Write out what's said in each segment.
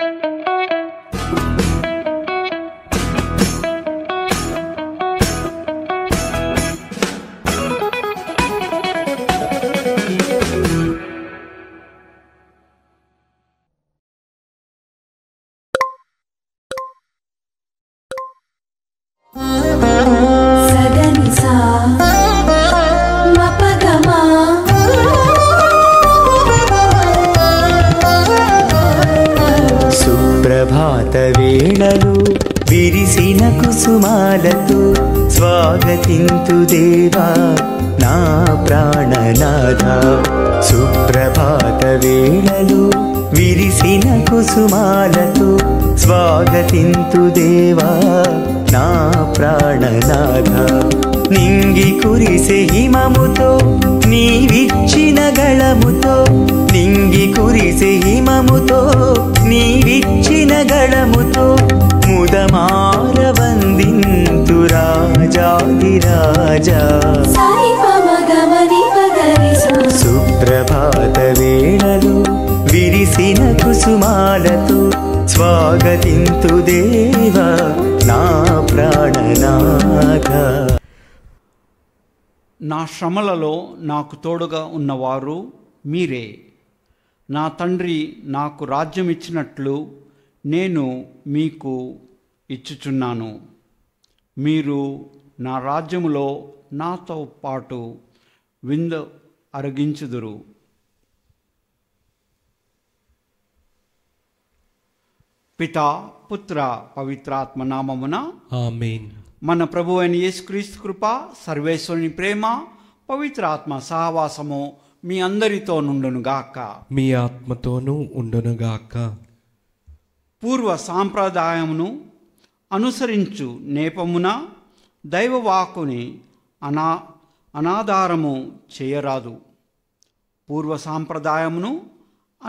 Música శ్రమలలో నాకు తోడుగా ఉన్నవారు మీరే నా తండ్రి నాకు రాజ్యం ఇచ్చినట్లు నేను మీకు ఇచ్చుచున్నాను మీరు నా రాజ్యములో నాతో పాటు విందు అరగించుదురు పిత పుత్ర పవిత్రాత్మ నామమున మన ప్రభు అయిన యేసుక్రీస్తు కృప సర్వేశ్వరుని ప్రేమ పవిత్రాత్మ సహవాసము మీ అందరితో నుండునుగాక మీ ఆత్మతోనూ ఉండునుగాక పూర్వ సాంప్రదాయమును అనుసరించు నేపమున దైవవాకుని అనా అనాధారము చేయరాదు పూర్వ సాంప్రదాయమును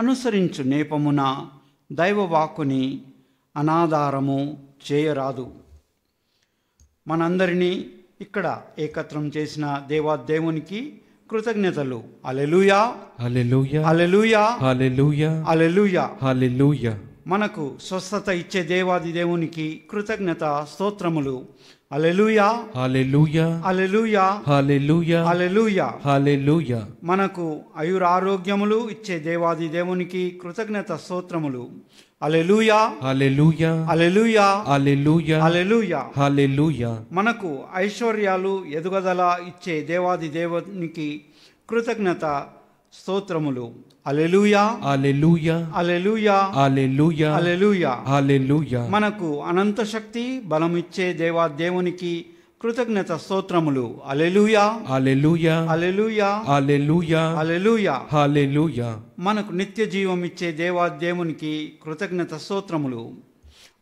అనుసరించు నేపమున దైవవాకుని అనాధారము చేయరాదు మనందరినీ ఇక్కడ ఏకత్రం చేసిన దేవా దేవునికి కృతజ్ఞతలు alleluia alleluia alleluia alleluia alleluia alleluia మనకు స్వస్థత ఇచ్చే దేవాది దేవునికి కృతజ్ఞత స్తోత్రములు alleluia alleluia alleluia alleluia alleluia alleluia మనకు ఆయురారోగ్యములు ఇచ్చే దేవాది దేవునికి కృతజ్ఞత స్తోత్రములు మనకు ఐశ్వర్యాలు ఎదుగుదల ఇచ్చే దేవాది దేవునికి కృతజ్ఞత స్తోత్రములు మనకు అనంత శక్తి బలమిచ్చే దేవా దేవునికి కృతజ్ఞత స్తోత్రములు alleluia alleluia alleluia alleluia alleluia hallelujah మనకు నిత్య జీవం ఇచ్చే దేవా దేవునికి కృతజ్ఞత స్తోత్రములు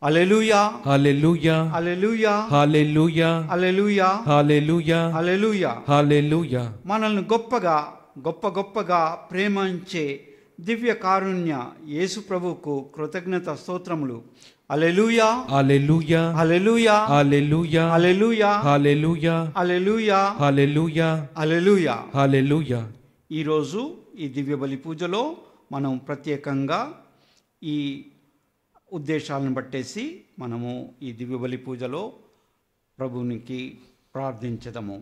alleluia alleluia alleluia hallelujah alleluia hallelujah alleluia hallelujah మనల్ని గొప్పగా గొప్ప గొప్పగా ప్రేమించే దివ్య కారుణ్య యేసు ప్రభువుకు కృతజ్ఞత స్తోత్రములు ఈరోజు ఈ దివ్య బలి పూజలో మనం ప్రత్యేకంగా ఈ ఉద్దేశాలను బట్టేసి మనము ఈ దివ్య బలి పూజలో ప్రభునికి ప్రార్థించదము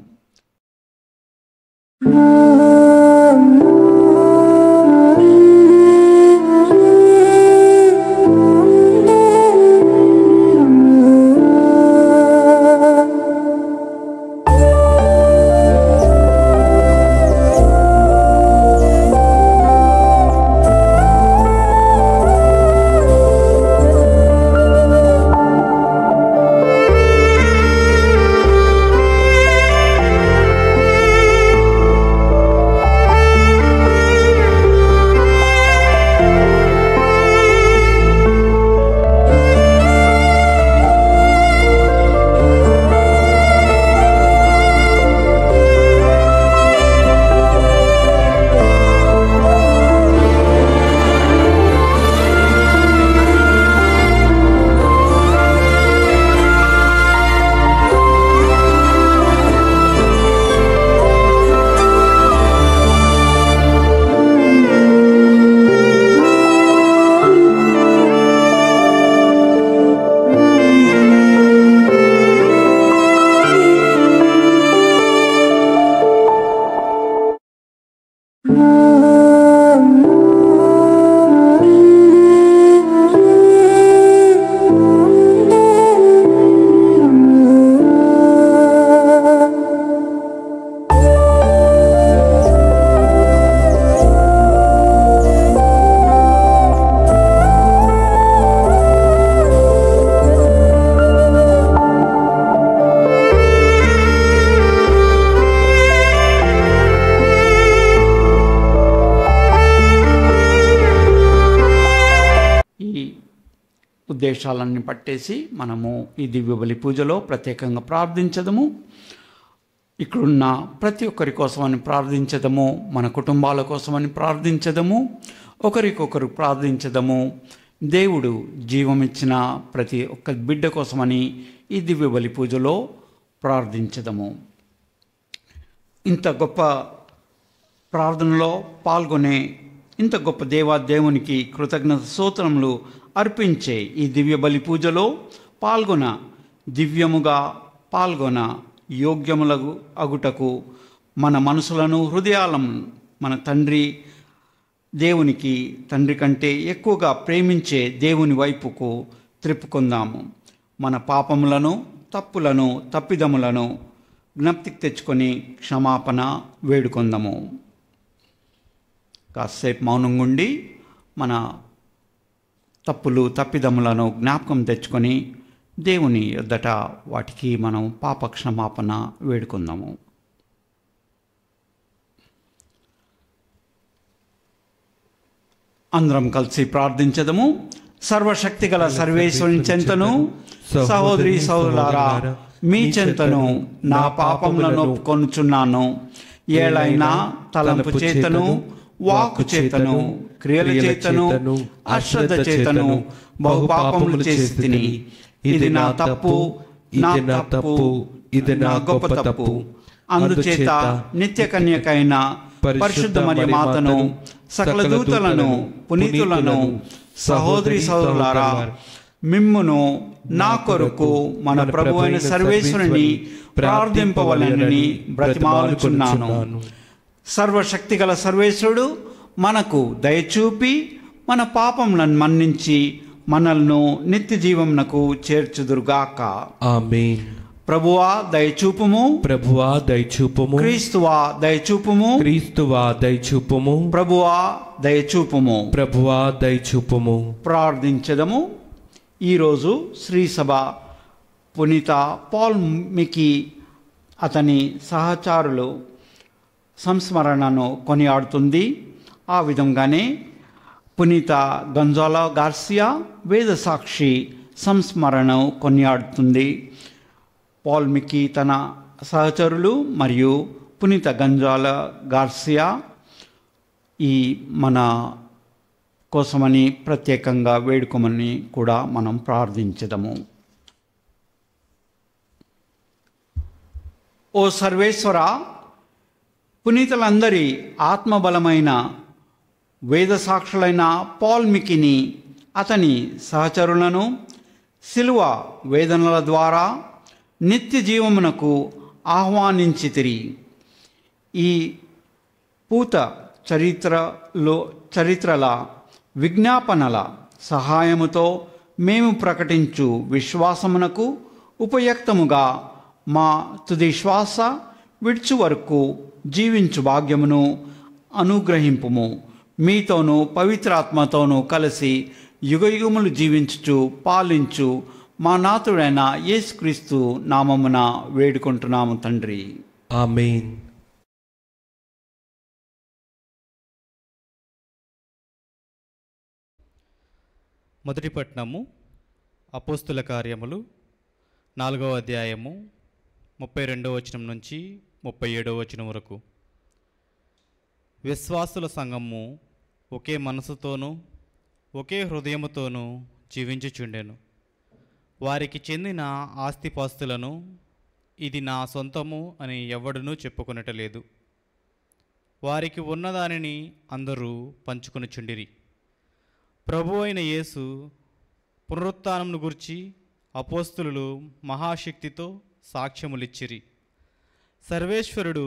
అంశాలన్నీ పట్టేసి మనము ఈ దివ్య బలి పూజలో ప్రత్యేకంగా ప్రార్థించదము ఇక్కడున్న ప్రతి ఒక్కరి కోసమని ప్రార్థించదము మన కుటుంబాల కోసమని ప్రార్థించదము ఒకరికొకరు ప్రార్థించదము దేవుడు జీవమిచ్చిన ప్రతి ఒక్క బిడ్డ కోసమని ఈ దివ్య బలి పూజలో ప్రార్థించదము ఇంత గొప్ప ప్రార్థనలో పాల్గొనే ఇంత గొప్ప దేవా దేవునికి కృతజ్ఞత సూత్రములు అర్పించే ఈ దివ్య బలి పూజలో పాల్గొన దివ్యముగా పాల్గొన యోగ్యములగు అగుటకు మన మనసులను హృదయాలను మన తండ్రి దేవునికి తండ్రి కంటే ఎక్కువగా ప్రేమించే దేవుని వైపుకు త్రిప్పుకుందాము మన పాపములను తప్పులను తప్పిదములను జ్ఞప్తికి తెచ్చుకొని క్షమాపణ వేడుకొందాము కాసేపు మౌనంగా ఉండి మన తప్పులు తప్పిదములను జ్ఞాపకం తెచ్చుకొని దేవుని ఎద్దట వాటికి మనం పాపక్షమాపణ వేడుకుందాము అందరం కలిసి ప్రార్థించదము సర్వశక్తిగల సర్వేశ్వరుని చెంతను సహోదరి సహోదరులారా మీ చెంతను నా పాపములను కొనుచున్నాను ఏలైనా తలంపు చేతను వాక్ చేతను క్రియల చేతను అశ్రద్ధ చేతను బహుపాపములు చేసి ఇది నా తప్పు నా తప్పు ఇది నా గొప్ప తప్పు అందుచేత నిత్య కన్యకైన పరిశుద్ధ మరి మాతను సకల దూతలను పునీతులను సహోదరి సహోదరులారా మిమ్మును నా కొరకు మన ప్రభు అయిన సర్వేశ్వరుని ప్రార్థింపవలనని బ్రతిమాలుచున్నాను సర్వశక్తిగల సర్వేశ్వరుడు మనకు దయచూపి మన పాపములను మన్నించి మనల్ను నిత్య జీవమునకు చేర్చుదురుగాక ఆమె ప్రభువా దయచూపుము ప్రభువా దయచూపుము క్రీస్తువా దయచూపుము క్రీస్తువా దయచూపుము ప్రభువా దయచూపుము ప్రభువా దయచూపుము ప్రార్థించదము ఈరోజు సభ పునీత పాల్మికి అతని సహచారులు సంస్మరణను కొనియాడుతుంది ఆ విధంగానే పునీత గంజాలా గార్సియా వేద సాక్షి సంస్మరణ కొనియాడుతుంది పాల్మికి తన సహచరులు మరియు పునీత గంజాల గార్సియా ఈ మన కోసమని ప్రత్యేకంగా వేడుకోమని కూడా మనం ప్రార్థించదము ఓ సర్వేశ్వర పునీతులందరి ఆత్మబలమైన వేదసాక్షులైన పాల్మికిని అతని సహచరులను శిలువ వేదనల ద్వారా నిత్య జీవమునకు ఆహ్వానించితిరి ఈ పూత చరిత్రలో చరిత్రల విజ్ఞాపనల సహాయముతో మేము ప్రకటించు విశ్వాసమునకు ఉపయుక్తముగా మా తుది శ్వాస విడిచు వరకు జీవించు భాగ్యమును అనుగ్రహింపుము మీతోనూ పవిత్రాత్మతోనూ కలిసి యుగయుగములు జీవించుచు పాలించు మా నాథుడైన యేసుక్రీస్తు నామమున వేడుకుంటున్నాము తండ్రి ఆమెన్ మొదటి పట్నము అపోస్తుల కార్యములు నాలుగవ అధ్యాయము ముప్పై రెండవ వచనం నుంచి ముప్పై ఏడవ వచనం వరకు విశ్వాసుల సంఘము ఒకే మనసుతోనూ ఒకే హృదయముతోనూ జీవించుచుండెను వారికి చెందిన ఆస్తిపాస్తులను ఇది నా సొంతము అని ఎవడనూ లేదు వారికి ఉన్నదానిని అందరూ చుండిరి ప్రభు అయిన యేసు పునరుత్నంను గురించి అపోస్తులు మహాశక్తితో సాక్ష్యములిచ్చిరి సర్వేశ్వరుడు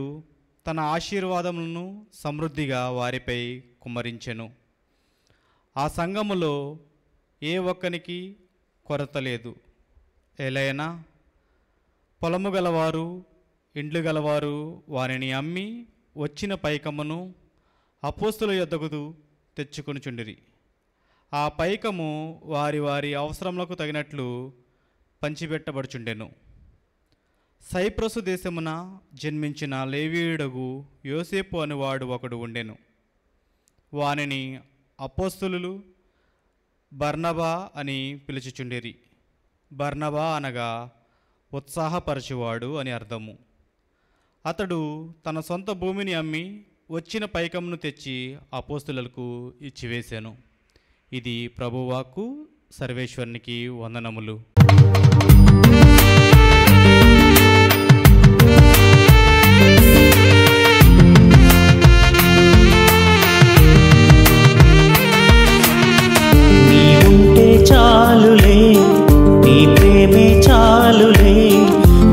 తన ఆశీర్వాదములను సమృద్ధిగా వారిపై కుమ్మరించెను ఆ సంఘములో ఏ ఒక్కనికి కొరత లేదు ఎలైనా పొలము గలవారు ఇండ్లు గలవారు వారిని అమ్మి వచ్చిన పైకమును అపోస్తుల తెచ్చుకుని చుండిరి ఆ పైకము వారి వారి అవసరములకు తగినట్లు పంచిపెట్టబడుచుండెను సైప్రసు దేశమున జన్మించిన లేవీయుడగు యోసేపు వాడు ఒకడు ఉండెను వానిని అపోస్తులు బర్నబా అని పిలుచుచుండేరి బర్నబా అనగా ఉత్సాహపరచువాడు అని అర్థము అతడు తన సొంత భూమిని అమ్మి వచ్చిన పైకమును తెచ్చి అపోస్తులకు ఇచ్చివేశాను ఇది ప్రభువాకు సర్వేశ్వరునికి వందనములు చాలులే నీ ప్రేమే చాలులే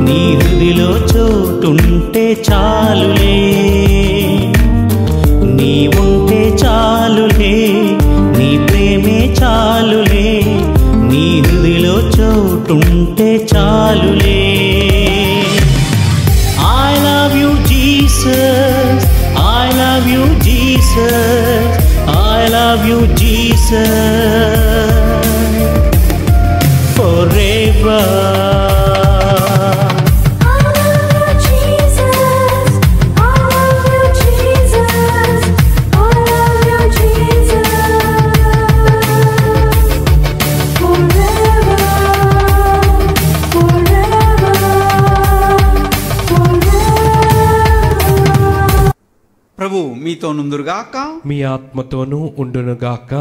నీ హృదిలో చోటుంటే చాలులే నీ ఉంటే చాలులే నీ ప్రేమే చాలులే నీ హృదిలో చోటుంటే చాలులే I love you Jesus I love you Jesus I love you, Jesus. మీ ఆత్మతోనూ ఉండునుగాక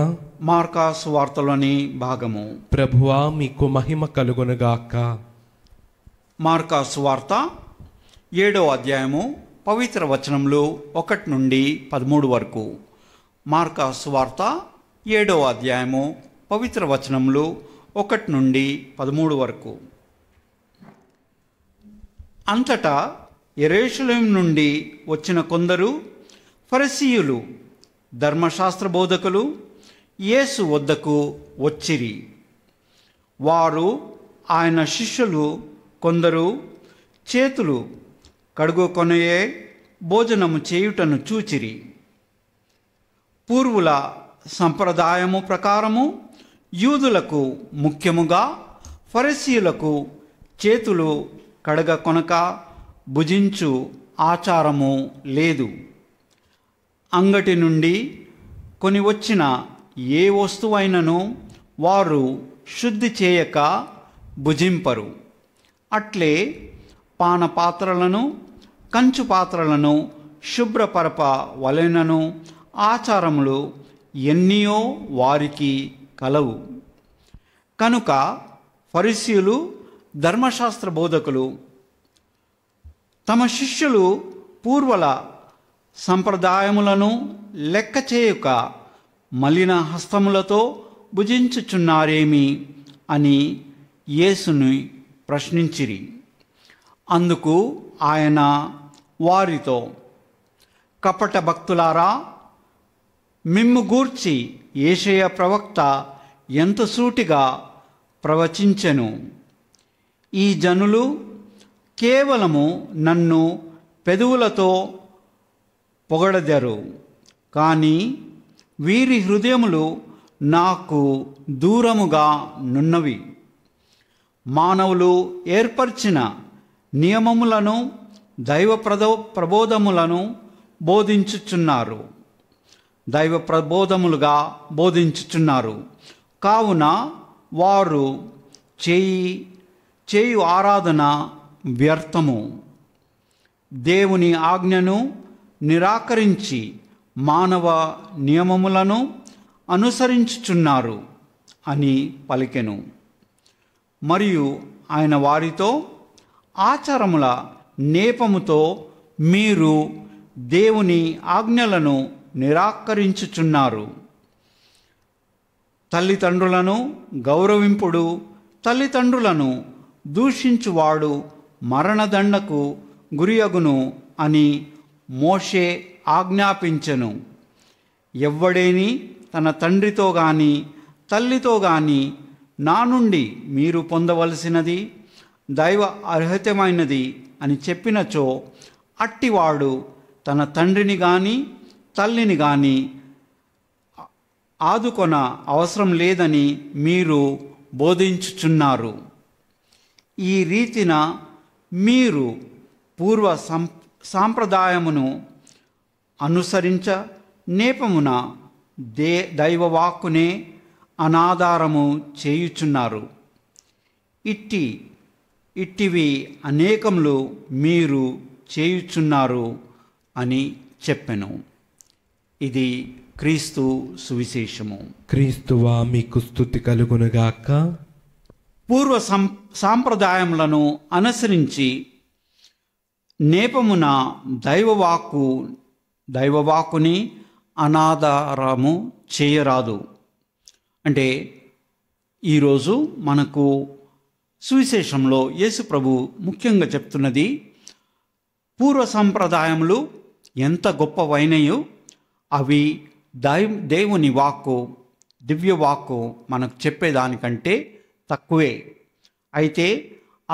మార్కాస్ వార్తలోని భాగము ప్రభువా మీకు మహిమ కలుగునుగాక మార్కాస్ వార్త ఏడో అధ్యాయము పవిత్ర వచనంలో ఒకటి నుండి పదమూడు వరకు మార్కాస్ వార్త ఏడో అధ్యాయము పవిత్ర వచనంలో ఒకటి నుండి పదమూడు వరకు అంతటా ఎరేషులం నుండి వచ్చిన కొందరు ఫరసీయులు ధర్మశాస్త్ర బోధకులు యేసు వద్దకు వచ్చిరి వారు ఆయన శిష్యులు కొందరు చేతులు కడుగుకొనయే భోజనము చేయుటను చూచిరి పూర్వుల సంప్రదాయము ప్రకారము యూదులకు ముఖ్యముగా ఫరసీయులకు చేతులు కడగ కొనక భుజించు ఆచారము లేదు అంగటి నుండి కొని వచ్చిన ఏ వస్తువైనను వారు శుద్ధి చేయక భుజింపరు అట్లే పానపాత్రలను కంచు పాత్రలను శుభ్రపరప వలెనను ఆచారములు ఎన్నియో వారికి కలవు కనుక ఫరిసీయులు ధర్మశాస్త్ర బోధకులు తమ శిష్యులు పూర్వల సంప్రదాయములను లెక్క చేయుక మలిన హస్తములతో భుజించుచున్నారేమి అని యేసుని ప్రశ్నించిరి అందుకు ఆయన వారితో కపట భక్తులారా మిమ్ము గూర్చి ఏషయ ప్రవక్త ఎంత సూటిగా ప్రవచించెను ఈ జనులు కేవలము నన్ను పెదవులతో పొగడదరు కానీ వీరి హృదయములు నాకు దూరముగా నున్నవి మానవులు ఏర్పరిచిన నియమములను దైవ ప్రదో ప్రబోధములను బోధించుచున్నారు దైవ ప్రబోధములుగా బోధించుచున్నారు కావున వారు చేయి చేయు ఆరాధన వ్యర్థము దేవుని ఆజ్ఞను నిరాకరించి మానవ నియమములను అనుసరించుచున్నారు అని పలికెను మరియు ఆయన వారితో ఆచారముల నేపముతో మీరు దేవుని ఆజ్ఞలను నిరాకరించుచున్నారు తల్లిదండ్రులను గౌరవింపుడు తల్లిదండ్రులను దూషించువాడు మరణదండకు గురియగును అని మోషే ఆజ్ఞాపించను ఎవ్వడేని తన తండ్రితో గాని తల్లితో గాని నా నుండి మీరు పొందవలసినది దైవ అర్హతమైనది అని చెప్పినచో అట్టివాడు తన తండ్రిని గాని తల్లిని గాని ఆదుకొన అవసరం లేదని మీరు బోధించుచున్నారు ఈ రీతిన మీరు పూర్వ సం సాంప్రదాయమును అనుసరించ నేపమున దే దైవవాక్కునే అనాధారము చేయుచున్నారు ఇట్టి ఇట్టివి అనేకములు మీరు చేయుచున్నారు అని చెప్పెను ఇది క్రీస్తు సువిశేషము క్రీస్తువా మీకు స్థుతి కలుగునుగాక పూర్వ సం సాంప్రదాయములను అనుసరించి నేపమున దైవవాక్కు దైవవాక్కుని అనాధారము చేయరాదు అంటే ఈరోజు మనకు సువిశేషంలో యేసు ప్రభు ముఖ్యంగా చెప్తున్నది పూర్వ సంప్రదాయములు ఎంత గొప్పవైనయో అవి దై దేవుని వాక్కు దివ్య వాక్కు మనకు చెప్పేదానికంటే తక్కువే అయితే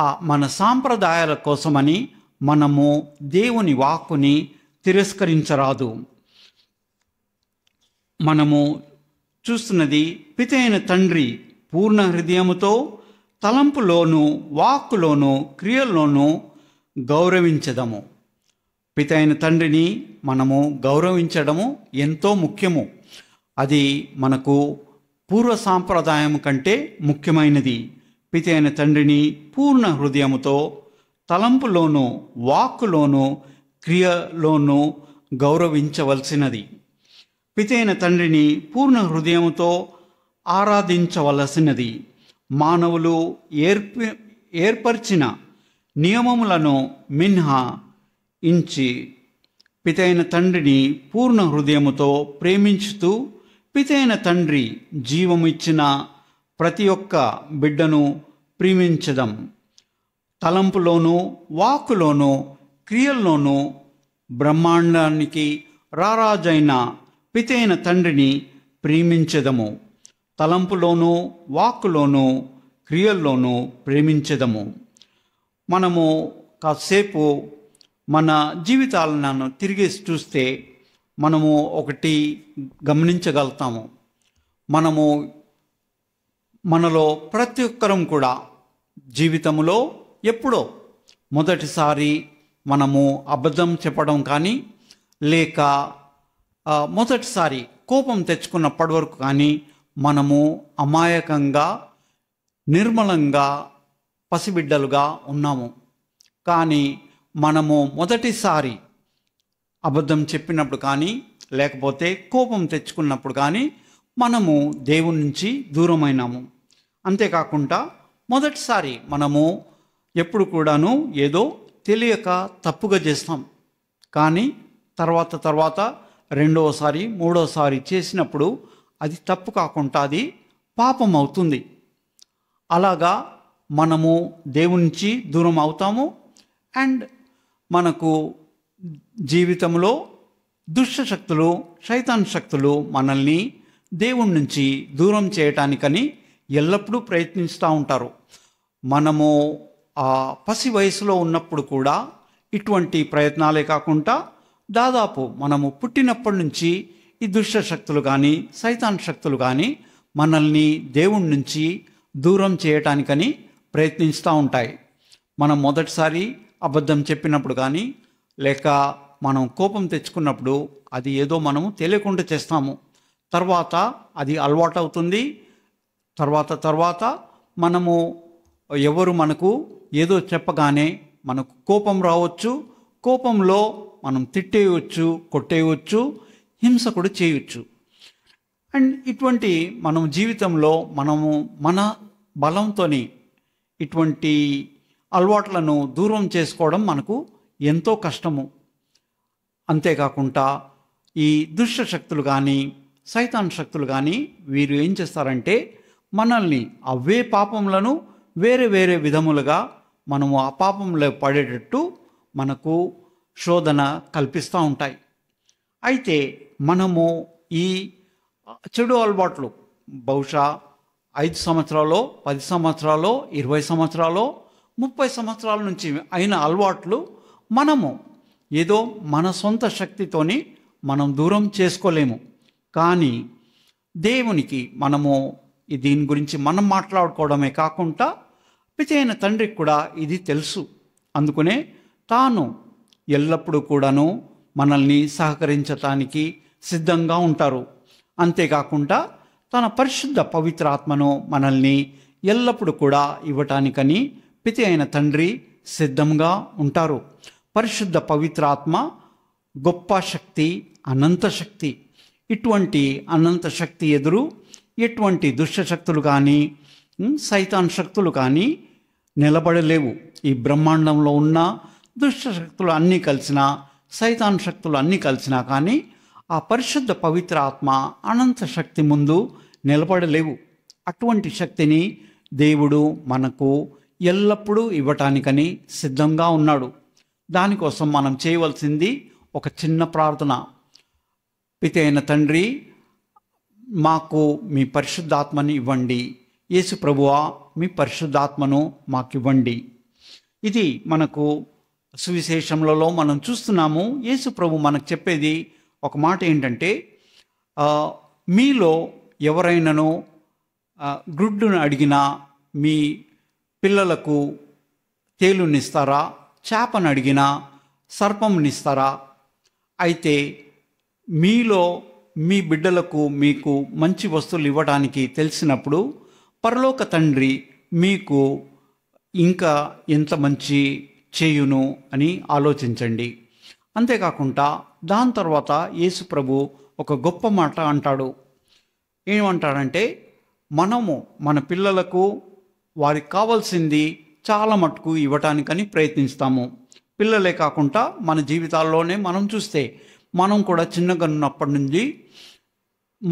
ఆ మన సాంప్రదాయాల కోసమని మనము దేవుని వాక్కుని తిరస్కరించరాదు మనము చూస్తున్నది పితైన తండ్రి పూర్ణ హృదయముతో తలంపులోను వాక్కులోను క్రియల్లోనూ గౌరవించదము పితైన తండ్రిని మనము గౌరవించడము ఎంతో ముఖ్యము అది మనకు పూర్వ సాంప్రదాయం కంటే ముఖ్యమైనది పితైన తండ్రిని పూర్ణ హృదయముతో తలంపులోనూ వాక్కులోనూ క్రియలోనూ గౌరవించవలసినది పితైన తండ్రిని పూర్ణ హృదయంతో ఆరాధించవలసినది మానవులు ఏర్ప ఏర్పరిచిన నియమములను మిన్హా ఇంచి పితైన తండ్రిని పూర్ణ హృదయముతో ప్రేమించుతూ పితైన తండ్రి జీవమిచ్చిన ప్రతి ఒక్క బిడ్డను ప్రేమించడం తలంపులోనూ వాక్కులోనూ క్రియల్లోనూ బ్రహ్మాండానికి రారాజైన పితైన తండ్రిని ప్రేమించదము తలంపులోనూ వాక్కులోనూ క్రియల్లోనూ ప్రేమించదము మనము కాసేపు మన జీవితాలను తిరిగి చూస్తే మనము ఒకటి గమనించగలుగుతాము మనము మనలో ప్రతి ఒక్కరం కూడా జీవితంలో ఎప్పుడో మొదటిసారి మనము అబద్ధం చెప్పడం కానీ లేక మొదటిసారి కోపం తెచ్చుకున్నప్పటి వరకు కానీ మనము అమాయకంగా నిర్మలంగా పసిబిడ్డలుగా ఉన్నాము కానీ మనము మొదటిసారి అబద్ధం చెప్పినప్పుడు కానీ లేకపోతే కోపం తెచ్చుకున్నప్పుడు కానీ మనము దేవుని నుంచి దూరమైనాము అంతేకాకుండా మొదటిసారి మనము ఎప్పుడు కూడాను ఏదో తెలియక తప్పుగా చేస్తాం కానీ తర్వాత తర్వాత రెండోసారి మూడోసారి చేసినప్పుడు అది తప్పు కాకుండా అది పాపం అవుతుంది అలాగా మనము దేవుని నుంచి దూరం అవుతాము అండ్ మనకు జీవితంలో దుష్ట శక్తులు శైతాన్ శక్తులు మనల్ని దేవుడి నుంచి దూరం చేయటానికని ఎల్లప్పుడూ ప్రయత్నిస్తూ ఉంటారు మనము ఆ పసి వయసులో ఉన్నప్పుడు కూడా ఇటువంటి ప్రయత్నాలే కాకుండా దాదాపు మనము పుట్టినప్పటి నుంచి ఈ దుష్ట శక్తులు కానీ సైతాన్ శక్తులు కానీ మనల్ని దేవుడి నుంచి దూరం చేయటానికని ప్రయత్నిస్తూ ఉంటాయి మనం మొదటిసారి అబద్ధం చెప్పినప్పుడు కానీ లేక మనం కోపం తెచ్చుకున్నప్పుడు అది ఏదో మనము తెలియకుండా చేస్తాము తర్వాత అది అలవాటు అవుతుంది తర్వాత తర్వాత మనము ఎవరు మనకు ఏదో చెప్పగానే మనకు కోపం రావచ్చు కోపంలో మనం తిట్టేయవచ్చు కొట్టేయవచ్చు హింస కూడా చేయొచ్చు అండ్ ఇటువంటి మనం జీవితంలో మనము మన బలంతో ఇటువంటి అలవాట్లను దూరం చేసుకోవడం మనకు ఎంతో కష్టము అంతేకాకుండా ఈ దుష్ట శక్తులు కానీ సైతాన్ శక్తులు కానీ వీరు ఏం చేస్తారంటే మనల్ని అవే పాపములను వేరే వేరే విధములుగా మనము అపాపంలో పడేటట్టు మనకు శోధన కల్పిస్తూ ఉంటాయి అయితే మనము ఈ చెడు అలవాట్లు బహుశా ఐదు సంవత్సరాలు పది సంవత్సరాలు ఇరవై సంవత్సరాలు ముప్పై సంవత్సరాల నుంచి అయిన అలవాట్లు మనము ఏదో మన సొంత శక్తితోని మనం దూరం చేసుకోలేము కానీ దేవునికి మనము దీని గురించి మనం మాట్లాడుకోవడమే కాకుండా పితైన తండ్రికి కూడా ఇది తెలుసు అందుకనే తాను ఎల్లప్పుడూ కూడాను మనల్ని సహకరించటానికి సిద్ధంగా ఉంటారు అంతేకాకుండా తన పరిశుద్ధ పవిత్ర ఆత్మను మనల్ని ఎల్లప్పుడూ కూడా ఇవ్వటానికని పితి అయిన తండ్రి సిద్ధంగా ఉంటారు పరిశుద్ధ పవిత్ర ఆత్మ గొప్ప శక్తి అనంత శక్తి ఇటువంటి అనంత శక్తి ఎదురు ఎటువంటి దుష్టశక్తులు కానీ సైతాన్ శక్తులు కానీ నిలబడలేవు ఈ బ్రహ్మాండంలో ఉన్న దుష్ట శక్తులు అన్నీ కలిసినా సైతాన్ శక్తులు అన్నీ కలిసినా కానీ ఆ పరిశుద్ధ పవిత్ర ఆత్మ అనంత శక్తి ముందు నిలబడలేవు అటువంటి శక్తిని దేవుడు మనకు ఎల్లప్పుడూ ఇవ్వటానికని సిద్ధంగా ఉన్నాడు దానికోసం మనం చేయవలసింది ఒక చిన్న ప్రార్థన పితైన తండ్రి మాకు మీ పరిశుద్ధాత్మని ఇవ్వండి యేసు ప్రభువా మీ పరిశుద్ధాత్మను మాకివ్వండి ఇది మనకు సువిశేషములలో మనం చూస్తున్నాము యేసు ప్రభు మనకు చెప్పేది ఒక మాట ఏంటంటే మీలో ఎవరైనానో గ్రుడ్డును అడిగినా మీ పిల్లలకు తేలునిస్తారా చేపను అడిగినా సర్పంనిస్తారా అయితే మీలో మీ బిడ్డలకు మీకు మంచి వస్తువులు ఇవ్వడానికి తెలిసినప్పుడు పరలోక తండ్రి మీకు ఇంకా ఎంత మంచి చేయును అని ఆలోచించండి అంతేకాకుండా దాని తర్వాత యేసు ప్రభు ఒక గొప్ప మాట అంటాడు ఏమంటాడంటే మనము మన పిల్లలకు వారికి కావాల్సింది చాలా మటుకు ఇవ్వటానికని ప్రయత్నిస్తాము పిల్లలే కాకుండా మన జీవితాల్లోనే మనం చూస్తే మనం కూడా చిన్నగా ఉన్నప్పటి నుండి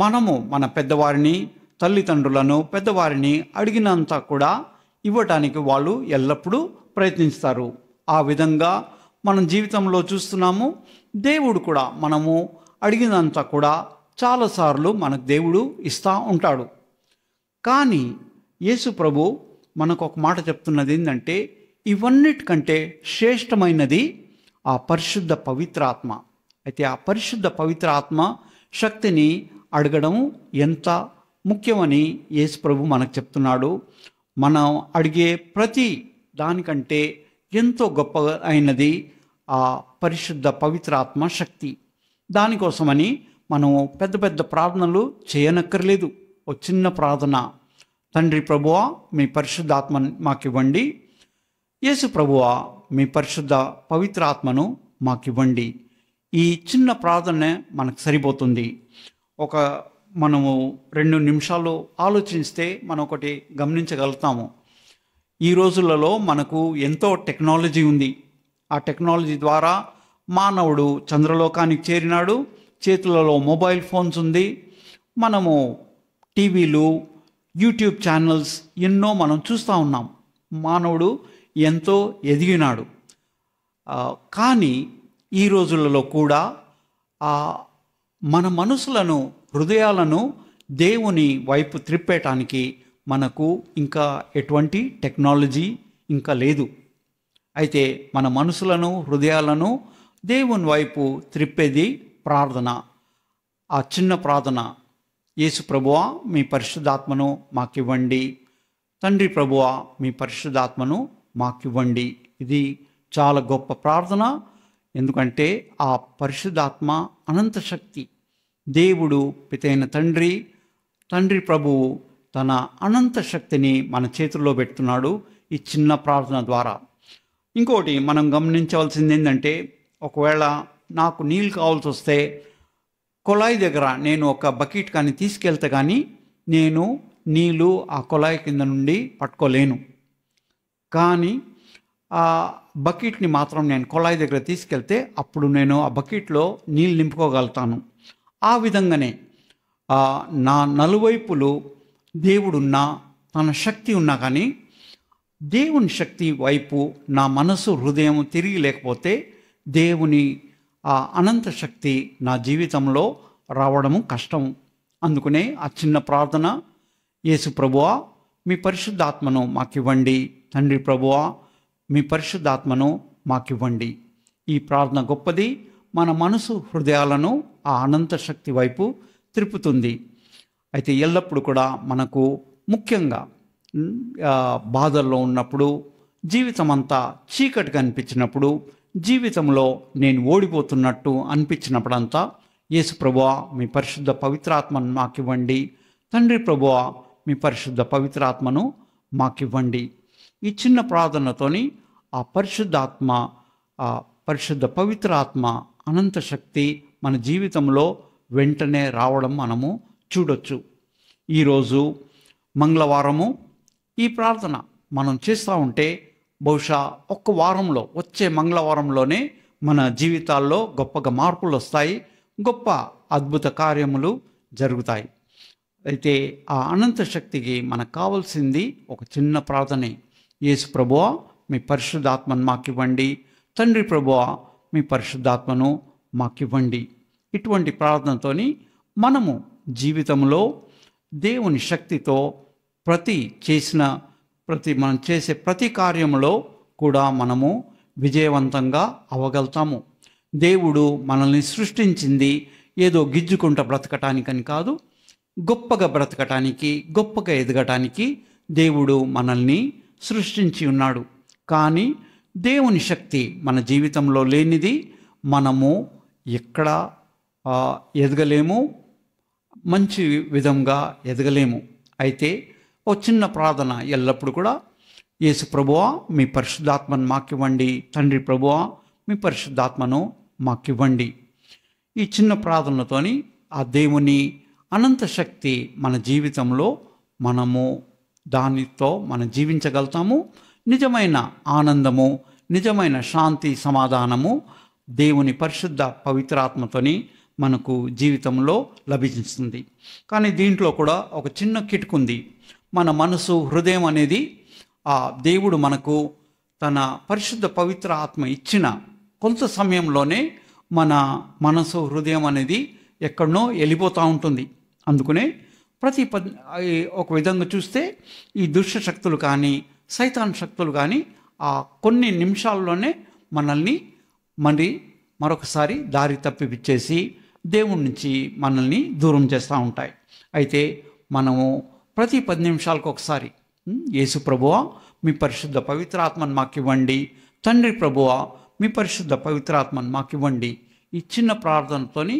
మనము మన పెద్దవారిని తల్లిదండ్రులను పెద్దవారిని అడిగినంత కూడా ఇవ్వటానికి వాళ్ళు ఎల్లప్పుడూ ప్రయత్నిస్తారు ఆ విధంగా మనం జీవితంలో చూస్తున్నాము దేవుడు కూడా మనము అడిగినంత కూడా చాలాసార్లు మనకు దేవుడు ఇస్తూ ఉంటాడు కానీ యేసు ప్రభు మనకు ఒక మాట చెప్తున్నది ఏంటంటే ఇవన్నిటికంటే శ్రేష్టమైనది ఆ పరిశుద్ధ పవిత్ర ఆత్మ అయితే ఆ పరిశుద్ధ పవిత్ర ఆత్మ శక్తిని అడగడం ఎంత ముఖ్యమని యేసు ప్రభు మనకు చెప్తున్నాడు మనం అడిగే ప్రతి దానికంటే ఎంతో గొప్ప అయినది ఆ పరిశుద్ధ పవిత్రాత్మ శక్తి దానికోసమని మనం పెద్ద పెద్ద ప్రార్థనలు చేయనక్కర్లేదు ఓ చిన్న ప్రార్థన తండ్రి ప్రభువ మీ పరిశుద్ధాత్మ మాకివ్వండి యేసు ప్రభువ మీ పరిశుద్ధ పవిత్రాత్మను మాకివ్వండి ఈ చిన్న ప్రార్థన మనకు సరిపోతుంది ఒక మనము రెండు నిమిషాలు ఆలోచిస్తే మనం ఒకటి గమనించగలుగుతాము ఈ రోజులలో మనకు ఎంతో టెక్నాలజీ ఉంది ఆ టెక్నాలజీ ద్వారా మానవుడు చంద్రలోకానికి చేరినాడు చేతులలో మొబైల్ ఫోన్స్ ఉంది మనము టీవీలు యూట్యూబ్ ఛానల్స్ ఎన్నో మనం చూస్తూ ఉన్నాం మానవుడు ఎంతో ఎదిగినాడు కానీ ఈ రోజులలో కూడా మన మనసులను హృదయాలను దేవుని వైపు త్రిప్పేయటానికి మనకు ఇంకా ఎటువంటి టెక్నాలజీ ఇంకా లేదు అయితే మన మనసులను హృదయాలను దేవుని వైపు త్రిప్పేది ప్రార్థన ఆ చిన్న ప్రార్థన యేసు ప్రభువ మీ పరిశుద్ధాత్మను మాకివ్వండి తండ్రి ప్రభువ మీ పరిశుద్ధాత్మను మాకివ్వండి ఇది చాలా గొప్ప ప్రార్థన ఎందుకంటే ఆ పరిశుద్ధాత్మ అనంత శక్తి దేవుడు పితైన తండ్రి తండ్రి ప్రభువు తన అనంత శక్తిని మన చేతుల్లో పెడుతున్నాడు ఈ చిన్న ప్రార్థన ద్వారా ఇంకోటి మనం గమనించవలసింది ఏంటంటే ఒకవేళ నాకు నీళ్ళు కావాల్సి వస్తే కుళాయి దగ్గర నేను ఒక బకెట్ కానీ తీసుకెళ్తే కానీ నేను నీళ్ళు ఆ కుళాయి కింద నుండి పట్టుకోలేను కానీ ఆ బకెట్ని మాత్రం నేను కుళాయి దగ్గర తీసుకెళ్తే అప్పుడు నేను ఆ బకెట్లో నీళ్ళు నింపుకోగలుగుతాను ఆ విధంగానే నా నలువైపులు దేవుడున్నా తన శక్తి ఉన్నా కానీ దేవుని శక్తి వైపు నా మనసు హృదయం తిరిగి లేకపోతే దేవుని ఆ అనంత శక్తి నా జీవితంలో రావడము కష్టం అందుకనే ఆ చిన్న ప్రార్థన యేసు ప్రభువా మీ పరిశుద్ధాత్మను మాకివ్వండి తండ్రి ప్రభువా మీ పరిశుద్ధాత్మను మాకివ్వండి ఈ ప్రార్థన గొప్పది మన మనసు హృదయాలను ఆ అనంత శక్తి వైపు త్రిపుతుంది అయితే ఎల్లప్పుడూ కూడా మనకు ముఖ్యంగా బాధల్లో ఉన్నప్పుడు జీవితం అంతా చీకటిగా అనిపించినప్పుడు జీవితంలో నేను ఓడిపోతున్నట్టు అనిపించినప్పుడంతా యేసు ప్రభువ మీ పరిశుద్ధ పవిత్రాత్మను మాకివ్వండి తండ్రి ప్రభువ మీ పరిశుద్ధ పవిత్రాత్మను మాకివ్వండి ఈ చిన్న ప్రార్థనతోని ఆ పరిశుద్ధాత్మ పరిశుద్ధ పవిత్రాత్మ అనంత శక్తి మన జీవితంలో వెంటనే రావడం మనము చూడొచ్చు ఈరోజు మంగళవారము ఈ ప్రార్థన మనం చేస్తూ ఉంటే బహుశా ఒక్క వారంలో వచ్చే మంగళవారంలోనే మన జీవితాల్లో గొప్పగా మార్పులు వస్తాయి గొప్ప అద్భుత కార్యములు జరుగుతాయి అయితే ఆ అనంత శక్తికి మనకు కావాల్సింది ఒక చిన్న ప్రార్థనే యేసు ప్రభువ మీ పరిశుద్ధాత్మను మాకివ్వండి తండ్రి ప్రభువ మీ పరిశుద్ధాత్మను మాకివ్వండి ఇటువంటి ప్రార్థనతో మనము జీవితంలో దేవుని శక్తితో ప్రతి చేసిన ప్రతి మనం చేసే ప్రతి కార్యంలో కూడా మనము విజయవంతంగా అవ్వగలుగుతాము దేవుడు మనల్ని సృష్టించింది ఏదో గిజ్జుకుంట బ్రతకటానికని కాదు గొప్పగా బ్రతకటానికి గొప్పగా ఎదగటానికి దేవుడు మనల్ని సృష్టించి ఉన్నాడు కానీ దేవుని శక్తి మన జీవితంలో లేనిది మనము ఎక్కడ ఎదగలేము మంచి విధంగా ఎదగలేము అయితే ఓ చిన్న ప్రార్థన ఎల్లప్పుడూ కూడా యేసు ప్రభువా మీ పరిశుద్ధాత్మను మాకివ్వండి తండ్రి ప్రభువా మీ పరిశుద్ధాత్మను మాకివ్వండి ఈ చిన్న ప్రార్థనతోని ఆ దేవుని అనంత శక్తి మన జీవితంలో మనము దానితో మనం జీవించగలుగుతాము నిజమైన ఆనందము నిజమైన శాంతి సమాధానము దేవుని పరిశుద్ధ పవిత్రాత్మతోని మనకు జీవితంలో లభించింది కానీ దీంట్లో కూడా ఒక చిన్న కిటుకు ఉంది మన మనసు హృదయం అనేది ఆ దేవుడు మనకు తన పరిశుద్ధ పవిత్ర ఆత్మ ఇచ్చిన కొంత సమయంలోనే మన మనసు హృదయం అనేది ఎక్కడనో వెళ్ళిపోతూ ఉంటుంది అందుకనే ప్రతి ఒక విధంగా చూస్తే ఈ దుష్ట శక్తులు కానీ సైతాన్ శక్తులు కానీ ఆ కొన్ని నిమిషాల్లోనే మనల్ని మరి మరొకసారి దారి తప్పిపిచ్చేసి దేవుడి నుంచి మనల్ని దూరం చేస్తూ ఉంటాయి అయితే మనము ప్రతి పది నిమిషాలకు ఒకసారి యేసు ప్రభువ మీ పరిశుద్ధ పవిత్రాత్మను మాకు ఇవ్వండి తండ్రి ప్రభువ మీ పరిశుద్ధ పవిత్రాత్మను మాకు ఇవ్వండి ఈ చిన్న ప్రార్థనతోని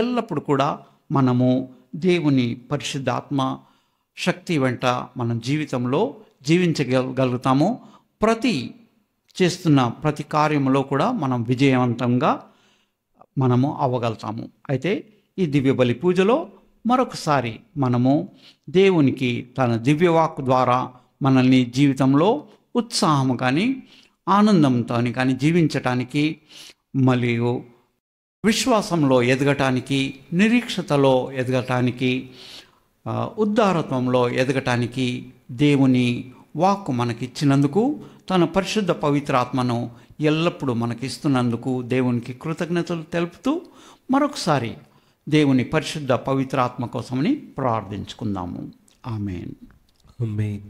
ఎల్లప్పుడు కూడా మనము దేవుని పరిశుద్ధాత్మ శక్తి వెంట మన జీవితంలో జీవించగలుగుతాము ప్రతి చేస్తున్న ప్రతి కార్యములో కూడా మనం విజయవంతంగా మనము అవ్వగలుగుతాము అయితే ఈ దివ్య బలి పూజలో మరొకసారి మనము దేవునికి తన దివ్యవాక్ ద్వారా మనల్ని జీవితంలో ఉత్సాహం కానీ ఆనందంతో కానీ జీవించటానికి మరియు విశ్వాసంలో ఎదగటానికి నిరీక్షతలో ఎదగటానికి ఉద్దారత్వంలో ఎదగటానికి దేవుని వాక్కు మనకిచ్చినందుకు తన పరిశుద్ధ పవిత్రాత్మను ఎల్లప్పుడూ మనకిస్తున్నందుకు దేవునికి కృతజ్ఞతలు తెలుపుతూ మరొకసారి దేవుని పరిశుద్ధ పవిత్రాత్మ కోసమని ప్రార్థించుకుందాము ఆమెన్ ఆమెన్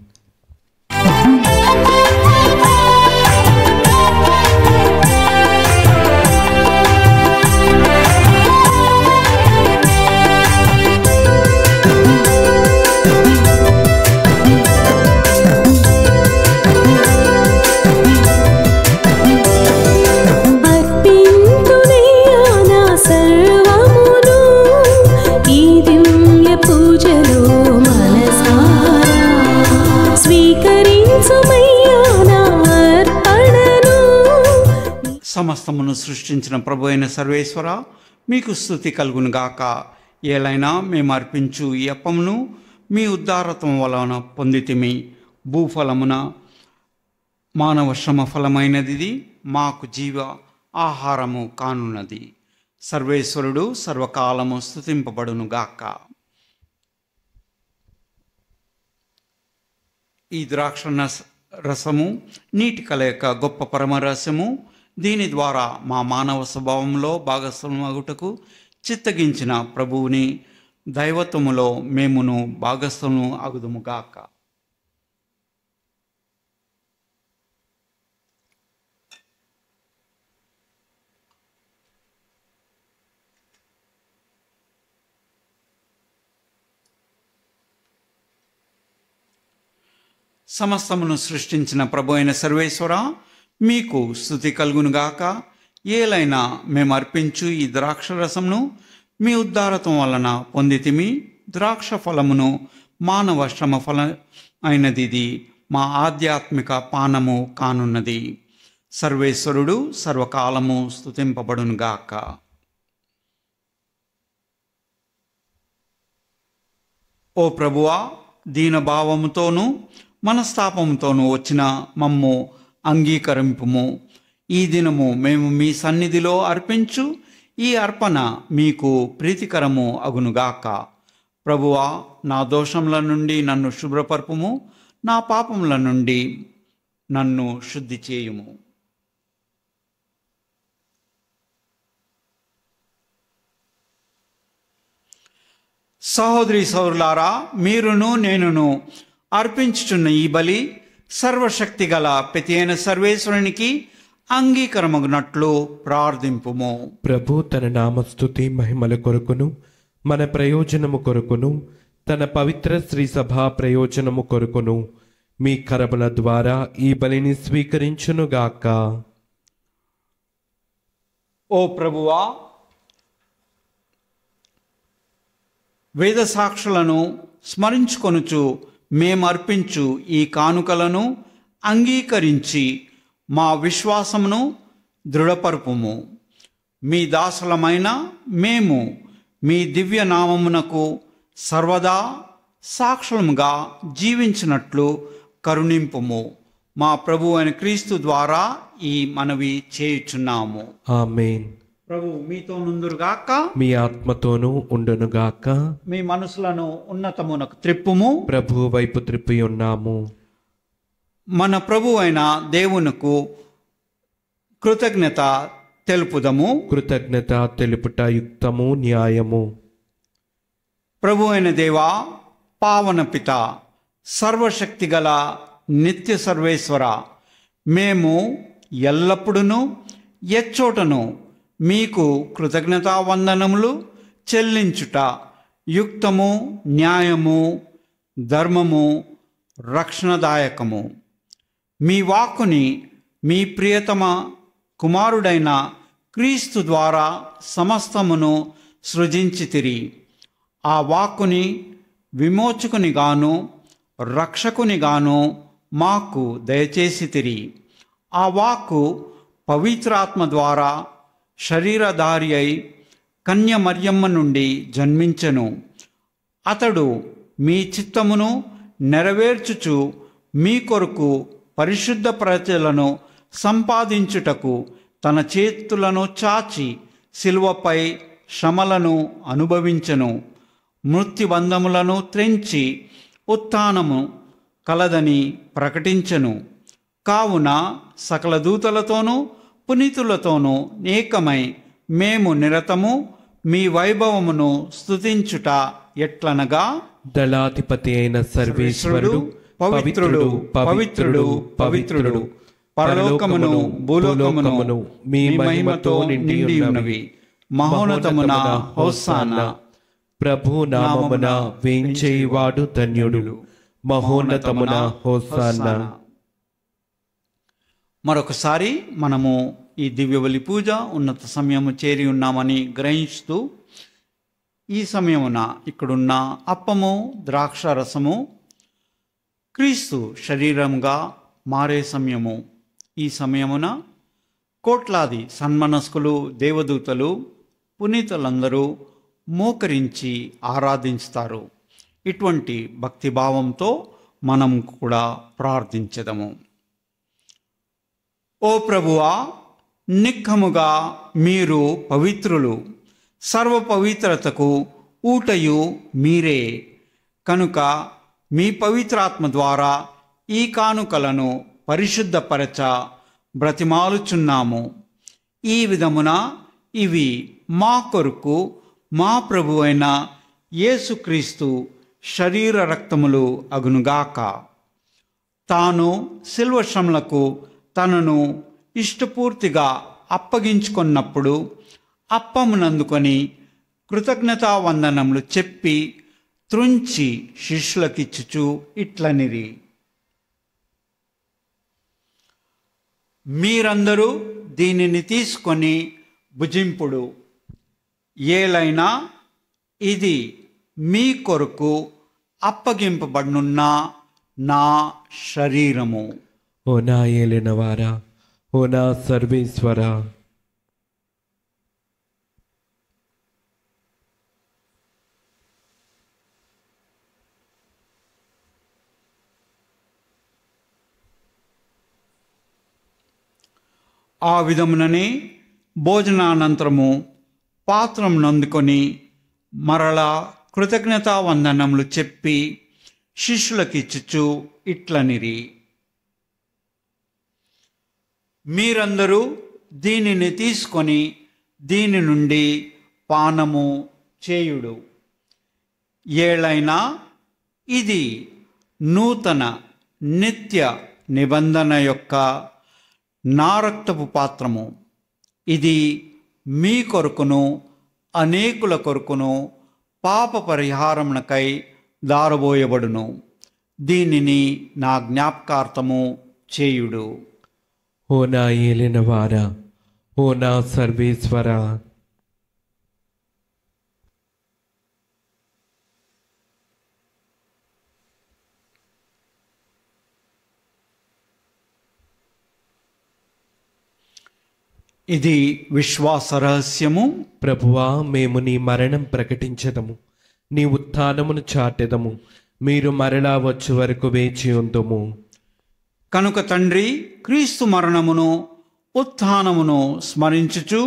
సమస్తమును సృష్టించిన ప్రభు అయిన సర్వేశ్వర మీకు స్థుతి కలుగునుగాక ఏలైనా మేము అర్పించు ఈ అప్పమును మీ ఉద్దారత్వం వలన పొందితిమి భూఫలమున మానవ శ్రమ ఫలమైనది మాకు జీవ ఆహారము కానున్నది సర్వేశ్వరుడు సర్వకాలము స్థుతింపబడునుగాక ఈ ద్రాక్ష రసము నీటి కలయిక గొప్ప పరమరసము దీని ద్వారా మా మానవ స్వభావంలో భాగస్వామగుటకు చిత్తగించిన ప్రభువుని దైవత్వములో మేమును భాగస్వము అగుదుముగాక సమస్తమును సృష్టించిన ప్రభు అయిన సర్వేశ్వర మీకు స్థుతి కలుగునుగాక ఏలైనా మేము అర్పించు ఈ ద్రాక్ష రసమును మీ ఉద్దారత్వం వలన పొందితిమి ద్రాక్ష ఫలమును మానవ శ్రమ ఫల అయినది మా ఆధ్యాత్మిక పానము కానున్నది సర్వేశ్వరుడు సర్వకాలము స్థుతింపబడునుగాక ఓ ప్రభువా దీనభావముతోనూ మనస్తాపముతోనూ వచ్చిన మమ్ము అంగీకరింపుము ఈ దినము మేము మీ సన్నిధిలో అర్పించు ఈ అర్పణ మీకు ప్రీతికరము అగునుగాక ప్రభువా నా దోషముల నుండి నన్ను శుభ్రపరుపుము నా పాపముల నుండి నన్ను శుద్ధి చేయుము సహోదరి సౌరులారా మీరును నేనును అర్పించుచున్న ఈ బలి సర్వశక్తి గల ప్రతి అయిన సర్వేశ్వరునికి అంగీకరమగినట్లు ప్రార్థింపుము ప్రభు తన నామస్థుతి మహిమల కొరకును మన ప్రయోజనము కొరకును తన పవిత్ర శ్రీ సభ ప్రయోజనము కొరకును మీ కరముల ద్వారా ఈ బలిని స్వీకరించునుగాక ఓ ప్రభువా వేద సాక్షులను స్మరించుకొనుచు మేమర్పించు ఈ కానుకలను అంగీకరించి మా విశ్వాసమును దృఢపరుపుము మీ దాసులమైన మేము మీ దివ్య నామమునకు సర్వదా సాక్షులముగా జీవించినట్లు కరుణింపుము మా ప్రభు అని క్రీస్తు ద్వారా ఈ మనవి చేయుచున్నాము ఆమెన్ ప్రభు మీతో నుందురుగాక మీ ఆత్మతోను ఉండనుగాక మీ మనసులను ఉన్నతమునకు త్రిప్పుము ప్రభు వైపు త్రిప్పి ఉన్నాము మన ప్రభు అయిన దేవునకు కృతజ్ఞత తెలుపుదము కృతజ్ఞత తెలుపుట యుక్తము న్యాయము ప్రభు అయిన దేవా పావన పిత సర్వశక్తి గల నిత్య సర్వేశ్వర మేము ఎల్లప్పుడూ ఎచ్చోటను మీకు కృతజ్ఞతావందనములు చెల్లించుట యుక్తము న్యాయము ధర్మము రక్షణదాయకము మీ వాక్కుని మీ ప్రియతమ కుమారుడైన క్రీస్తు ద్వారా సమస్తమును సృజించితిరి ఆ వాక్కుని విమోచకునిగాను రక్షకునిగాను మాకు దయచేసి తిరి ఆ వాక్కు పవిత్రాత్మ ద్వారా శరీరధారి అయి కన్య మర్యమ్మ నుండి జన్మించెను అతడు మీ చిత్తమును నెరవేర్చుచు మీ కొరకు పరిశుద్ధ ప్రజలను సంపాదించుటకు తన చేతులను చాచి శిల్వపై శ్రమలను అనుభవించను మృత్యుబంధములను త్రెంచి ఉత్థానము కలదని ప్రకటించెను కావున సకల దూతలతోనూ పునీతులతోనూ ఏకమై మేము నిరతము మీ వైభవమును స్థుతించుట ఎట్లనగా దళాధిపతి అయిన సర్వేశ్వరుడు పవిత్రుడు పవిత్రుడు పవిత్రుడు పరలోకమును భూలోకమును మీ మహిమతో నిండి ఉన్నవి మహోన్నతమున హోసాన ప్రభు నామమున వేంచేవాడు ధన్యుడు మహోన్నతమున హోసాన మరొకసారి మనము ఈ దివ్యబలి పూజ ఉన్నత సమయము చేరి ఉన్నామని గ్రహిస్తూ ఈ సమయమున ఇక్కడున్న అప్పము ద్రాక్ష రసము క్రీస్తు శరీరంగా మారే సమయము ఈ సమయమున కోట్లాది సన్మనస్కులు దేవదూతలు పునీతులందరూ మోకరించి ఆరాధించుతారు ఇటువంటి భక్తిభావంతో మనం కూడా ప్రార్థించదము ఓ ప్రభువా నిక్కముగా మీరు పవిత్రులు సర్వ పవిత్రతకు ఊటయు మీరే కనుక మీ పవిత్రాత్మ ద్వారా ఈ కానుకలను పరిశుద్ధపరచ బ్రతిమాలుచున్నాము ఈ విధమున ఇవి మా కొరకు మా ప్రభు అయిన యేసుక్రీస్తు శరీర రక్తములు అగునుగాక తాను శిల్వశ్రమలకు తనను ఇష్టపూర్తిగా అప్పగించుకున్నప్పుడు అప్పమునందుకొని కృతజ్ఞతావందనములు చెప్పి త్రుంచి శిష్యులకిచ్చుచు ఇట్లనిరి మీరందరూ దీనిని తీసుకొని భుజింపుడు ఏలైనా ఇది మీ కొరకు అప్పగింపబడినున్న నా శరీరము ఓ నా ఏలినవారా ఓ నా సర్వేశ్వర ఆ విధముననే భోజనానంతరము పాత్రం నందుకొని మరలా కృతజ్ఞతా వందనములు చెప్పి శిష్యులకిచ్చుచు ఇట్లనిరి మీరందరూ దీనిని తీసుకొని దీని నుండి పానము చేయుడు ఏలైనా ఇది నూతన నిత్య నిబంధన యొక్క నారక్తపు పాత్రము ఇది మీ కొరకును అనేకుల కొరకును పాప పరిహారమునకై దారబోయబడును దీనిని నా జ్ఞాపకార్థము చేయుడు ఓ నా ఏలిన వారా ఓ నా సర్వేశ్వర ఇది విశ్వాస రహస్యము ప్రభువా మేము నీ మరణం ప్రకటించదము నీ ఉత్థానమును చాటెదము మీరు మరలా వచ్చే వరకు వేచి ఉందము కనుక తండ్రి క్రీస్తు మరణమును ఉత్థానమును స్మరించుచు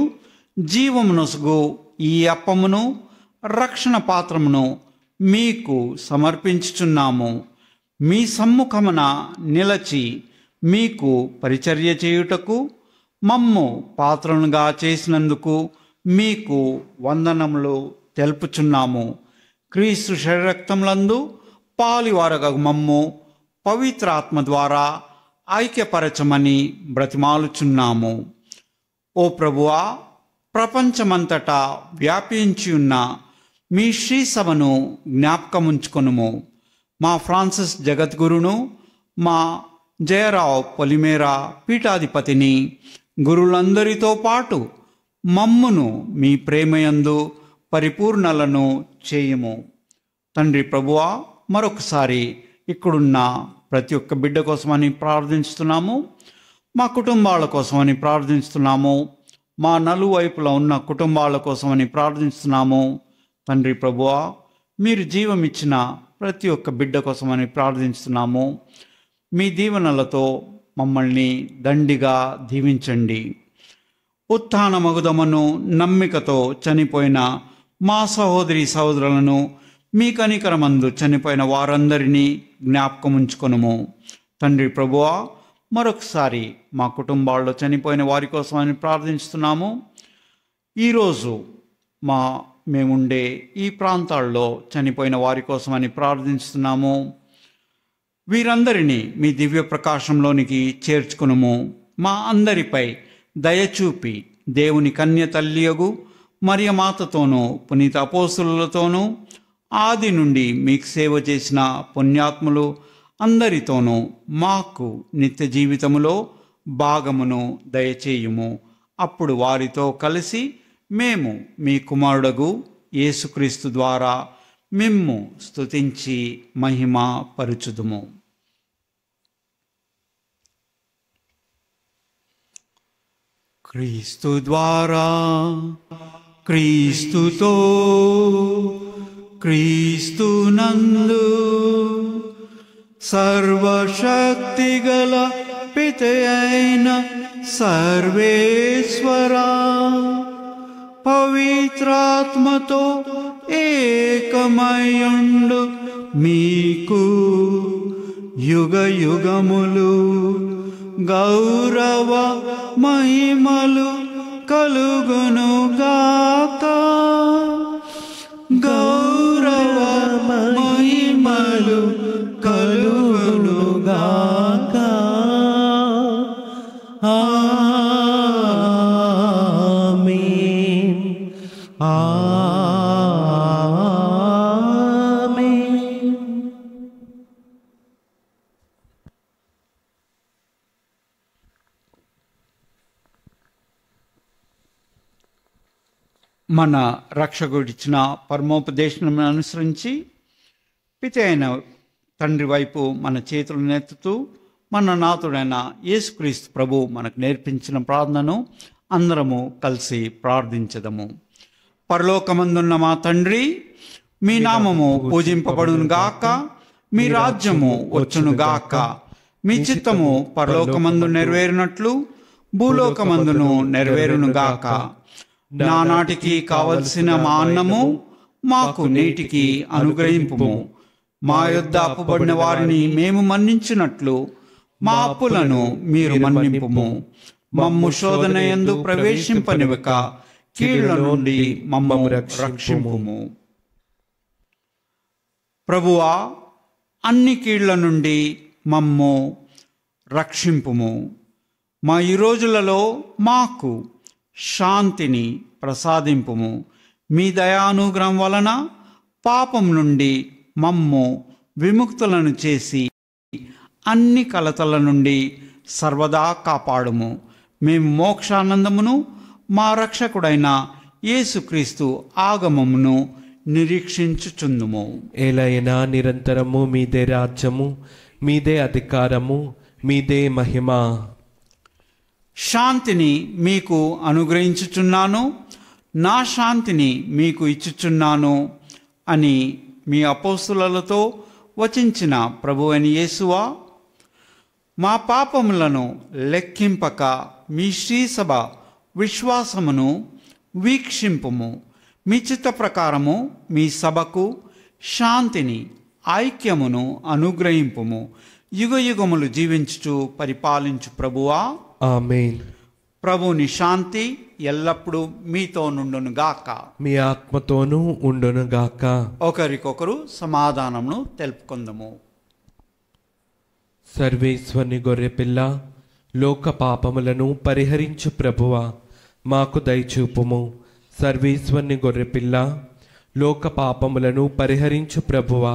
జీవమునసుగు ఈ అప్పమును రక్షణ పాత్రమును మీకు సమర్పించుచున్నాము మీ సమ్ముఖమున నిలచి మీకు పరిచర్య చేయుటకు మమ్ము పాత్రనుగా చేసినందుకు మీకు వందనములు తెలుపుచున్నాము క్రీస్తు శరీరక్తములందు పాలివారగ మమ్ము పవిత్రాత్మ ద్వారా ఐక్యపరచమని బ్రతిమాలుచున్నాము ఓ ప్రభువా ప్రపంచమంతటా వ్యాపించి ఉన్న మీ శ్రీ సభను జ్ఞాపకముంచుకొనుము మా ఫ్రాన్సిస్ జగద్గురును మా జయరావు పొలిమేరా పీఠాధిపతిని గురులందరితో పాటు మమ్మును మీ ప్రేమయందు పరిపూర్ణలను చేయము తండ్రి ప్రభువా మరొకసారి ఇక్కడున్న ప్రతి ఒక్క బిడ్డ కోసమని ప్రార్థిస్తున్నాము మా కుటుంబాల కోసమని ప్రార్థిస్తున్నాము మా నలువైపులా ఉన్న కుటుంబాల కోసమని ప్రార్థిస్తున్నాము తండ్రి ప్రభువా మీరు జీవం ఇచ్చిన ప్రతి ఒక్క బిడ్డ కోసమని ప్రార్థిస్తున్నాము మీ దీవెనలతో మమ్మల్ని దండిగా దీవించండి మగుదమను నమ్మికతో చనిపోయిన మా సహోదరి సహోదరులను మీ కనికరమందు చనిపోయిన వారందరినీ జ్ఞాపకముంచుకొనుము తండ్రి ప్రభువా మరొకసారి మా కుటుంబాల్లో చనిపోయిన వారి కోసమని ప్రార్థిస్తున్నాము ఈరోజు మా మేముండే ఈ ప్రాంతాల్లో చనిపోయిన వారి కోసమని ప్రార్థిస్తున్నాము వీరందరినీ మీ దివ్య ప్రకాశంలోనికి చేర్చుకునుము మా అందరిపై దయచూపి దేవుని కన్య తల్లియగు మాతతోనూ పునీత అపోసులతోనూ ఆది నుండి మీకు సేవ చేసిన పుణ్యాత్ములు అందరితోనూ మాకు నిత్య జీవితములో భాగమును దయచేయుము అప్పుడు వారితో కలిసి మేము మీ కుమారుడగు యేసుక్రీస్తు ద్వారా మిమ్ము స్తుతించి మహిమ పరుచుదుము క్రీస్తు ద్వారా క్రీస్తుతో ಕ್ರೀಸ್ತುನಂದು ಸರ್ವಶಕ್ತಿಗಳ ಪಿತೆಯೈನ ಸರ್ವೇಶ್ವರ పవిత్రాత్మతో ఏకమయుండు మీకు యుగ యుగములు గౌరవ మహిమలు కలుగునుగాక గౌ మహిమలు కలుగునుగాక ఆమీ ఆమీ మన రక్షకుడిచ్చిన పరమోపదేశం అనుసరించి పితైన తండ్రి వైపు మన చేతులు నెత్తుతూ మన నాతుడైన యేసుక్రీస్తు ప్రభు మనకు నేర్పించిన ప్రార్థనను అందరము కలిసి ప్రార్థించదము పరలోకమందున్న మా తండ్రి మీ నామము పూజింపబడును గాక మీ రాజ్యము వచ్చును గాక మీ చిత్తము పరలోకమందు నెరవేరినట్లు భూలోకమందును నెరవేరును గాక నానాటికి కావలసిన మా అన్నము మాకు నేటికి అనుగ్రహింపుము మా యుద్ధ అప్పబడిన వారిని మేము మన్నించినట్లు మా అప్పులను మీరు మన్నింపుము మమ్ము శోధన ఎందు ప్రవేశింపనివ్వక కీళ్ళ నుండి మమ్మము రక్షింపుము ప్రభువా అన్ని కీళ్ల నుండి మమ్ము రక్షింపుము మా ఈ రోజులలో మాకు శాంతిని ప్రసాదింపుము మీ దయానుగ్రహం వలన పాపం నుండి మమ్ము విముక్తులను చేసి అన్ని కలతల నుండి సర్వదా కాపాడుము మేము మోక్షానందమును మా రక్షకుడైన యేసుక్రీస్తు ఆగమమును నిరీక్షించుచుందుము ఎలా నిరంతరము మీదే రాజ్యము మీదే అధికారము మీదే మహిమ శాంతిని మీకు అనుగ్రహించుచున్నాను నా శాంతిని మీకు ఇచ్చుచున్నాను అని మీ అపోస్తులతో వచించిన ప్రభు అని యేసువా మా పాపములను లెక్కింపక మీ శ్రీసభ విశ్వాసమును వీక్షింపుము మీ చిత్త ప్రకారము మీ సభకు శాంతిని ఐక్యమును అనుగ్రహింపుము యుగ యుగములు జీవించుచు పరిపాలించు ప్రభువా ఆమెన్ ప్రభుని శాంతి ఎల్లప్పుడూ మీతో నుండునుగాక మీ ఆత్మతోనూ ఉండునుగాక ఒకరికొకరు సమాధానమును తెలుపుకుందము సర్వేశ్వరుని గొర్రె పిల్ల లోక పాపములను పరిహరించు ప్రభువ మాకు దయచూపుము సర్వేశ్వరుని గొర్రె పిల్ల లోక పాపములను పరిహరించు ప్రభువ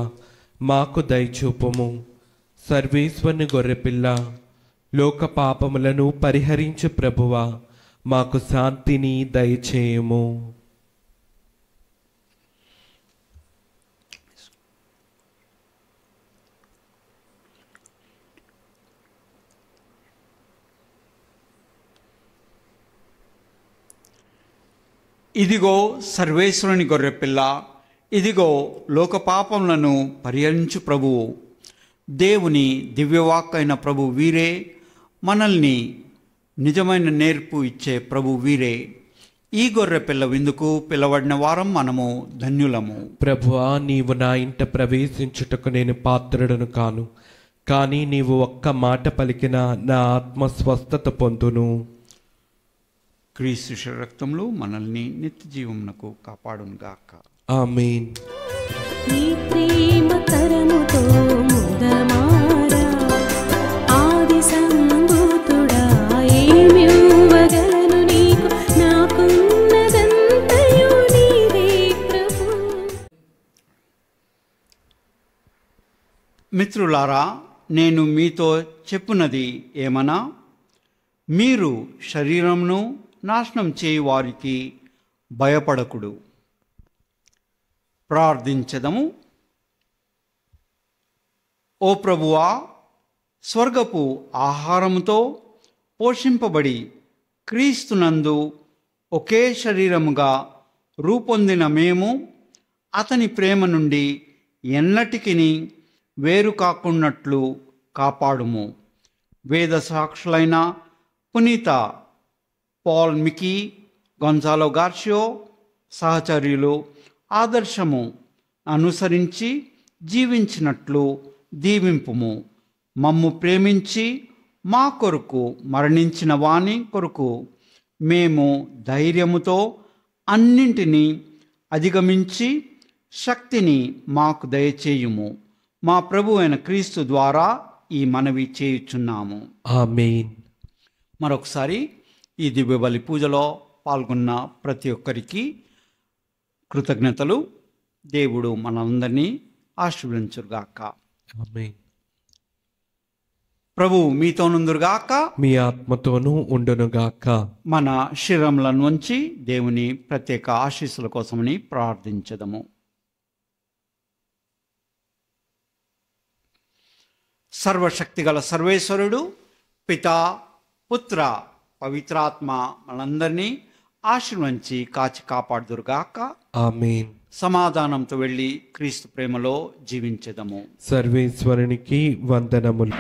మాకు దయచూపుము సర్వేశ్వరుని గొర్రె పిల్ల లోక పాపములను పరిహరించు ప్రభువా మాకు శాంతిని దయచేయము ఇదిగో సర్వేశ్వరుని గొర్రె పిల్ల ఇదిగో లోకపాపములను పరిహరించు ప్రభువు దేవుని దివ్యవాక్ అయిన ప్రభు వీరే మనల్ని నిజమైన నేర్పు ఇచ్చే ప్రభు వీరే ఈ గొర్రె పిల్ల విందుకు పిలవడిన వారం మనము ధన్యులము ప్రభువా నీవు నా ఇంట ప్రవేశించుటకు నేను పాత్రుడను కాను కానీ నీవు ఒక్క మాట పలికిన నా ఆత్మ స్వస్థత పొందును క్రీస్తు రక్తంలో మనల్ని నిత్య జీవమునకు కాపాడును గాక ఆమెన్ ప్రేమ ముదమా మిత్రులారా నేను మీతో చెప్పున్నది ఏమనా మీరు శరీరంను నాశనం చేయు వారికి భయపడకుడు ప్రార్థించదము ఓ ప్రభువా స్వర్గపు ఆహారముతో పోషింపబడి క్రీస్తునందు ఒకే శరీరముగా రూపొందిన మేము అతని ప్రేమ నుండి ఎన్నటికీ వేరు కాకున్నట్లు కాపాడుము వేద సాక్షులైన పునీత పాల్ మికీ గొంజాలో గార్షియో సహచర్యులు ఆదర్శము అనుసరించి జీవించినట్లు దీవింపుము మమ్ము ప్రేమించి మా కొరకు మరణించిన వాణి కొరకు మేము ధైర్యముతో అన్నింటినీ అధిగమించి శక్తిని మాకు దయచేయుము మా ప్రభు అయిన క్రీస్తు ద్వారా ఈ మనవి చేయుచున్నాము మరొకసారి ఈ బలి పూజలో పాల్గొన్న ప్రతి ఒక్కరికి కృతజ్ఞతలు దేవుడు మనందరినీ ఆశీర్వించురుగాక ప్రభు మీతోనుందురుగాక మీ ఆత్మతోనూ ఉండునుగాక మన శరీరంల నుంచి దేవుని ప్రత్యేక ఆశీస్సుల కోసమని ప్రార్థించదము సర్వశక్తి గల సర్వేశ్వరుడు పిత పుత్ర పవిత్రాత్మ మనందరినీ ఆశీర్వంచి కాచి కాపాడుదురుగాక ఆమెన్ సమాధానంతో వెళ్ళి క్రీస్తు ప్రేమలో జీవించదము సర్వేశ్వరునికి వందనములు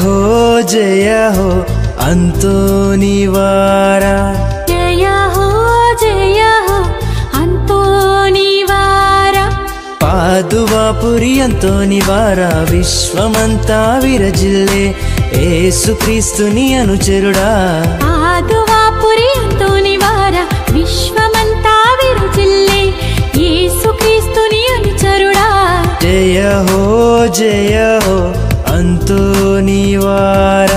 हो जय हो अन्तो निवारा जय हो जय हो अन्तो निवारा पादुवापुरि अन्तो निवारा विश्वमन्ता विरजिल्ले ఏసుక్రీస్తుని అనుచరుడా ఆదువాపురి నివార విశ్వమంతా విరచిల్లే ఏసుక్రీస్తుని అనుచరుడా జయ హో జయ హో ಶಿವಾಯ